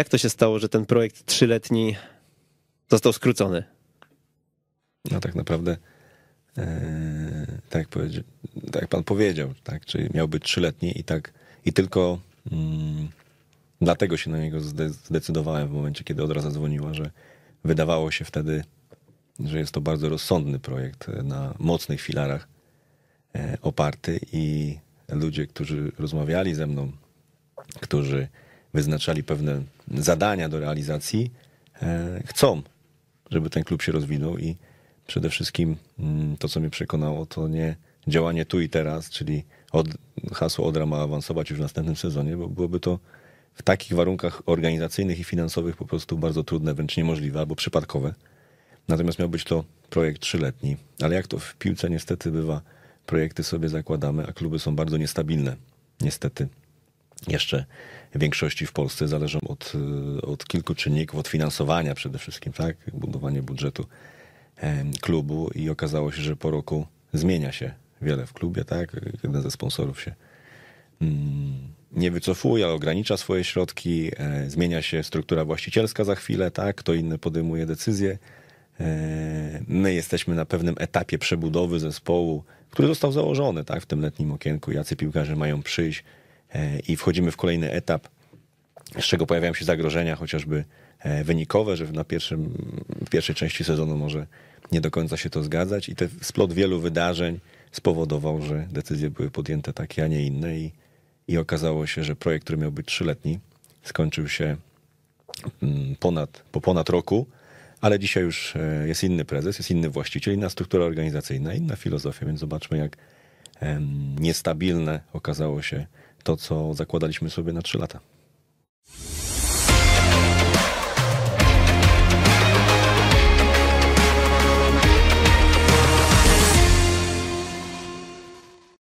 Jak to się stało, że ten projekt trzyletni został skrócony? No tak naprawdę, e, tak, tak pan powiedział, tak, czyli miał być trzyletni i tak, i tylko mm, dlatego się na niego zdecydowałem w momencie, kiedy od razu dzwoniła, że wydawało się wtedy, że jest to bardzo rozsądny projekt e, na mocnych filarach e, oparty i ludzie, którzy rozmawiali ze mną, którzy wyznaczali pewne zadania do realizacji, e, chcą, żeby ten klub się rozwinął i przede wszystkim mm, to, co mnie przekonało, to nie działanie tu i teraz, czyli od, hasło Odra ma awansować już w następnym sezonie, bo byłoby to w takich warunkach organizacyjnych i finansowych po prostu bardzo trudne, wręcz niemożliwe albo przypadkowe. Natomiast miał być to projekt trzyletni, ale jak to w piłce niestety bywa, projekty sobie zakładamy, a kluby są bardzo niestabilne, niestety jeszcze w większości w Polsce zależą od, y, od kilku czynników, od finansowania przede wszystkim, tak? Budowanie budżetu klubu i okazało się, że po roku zmienia się wiele w klubie, tak? Jeden ze sponsorów się mm, nie wycofuje, ale ogranicza swoje środki, e, zmienia się struktura właścicielska za chwilę, tak? Kto inny podejmuje decyzje. E, my jesteśmy na pewnym etapie przebudowy zespołu, który został założony, tak? W tym letnim okienku, jacy piłkarze mają przyjść, E, i wchodzimy w kolejny etap, z czego pojawiają się zagrożenia chociażby e, wynikowe, że na pierwszym, w pierwszej części sezonu może nie do końca się to zgadzać i ten splot wielu wydarzeń spowodował, że decyzje były podjęte takie, a nie inne i, i okazało się, że projekt, który miał być trzyletni, skończył się mm, ponad, po ponad roku, ale dzisiaj już e, jest inny prezes, jest inny właściciel, inna struktura organizacyjna, inna filozofia, więc zobaczmy jak niestabilne okazało się to, co zakładaliśmy sobie na 3 lata.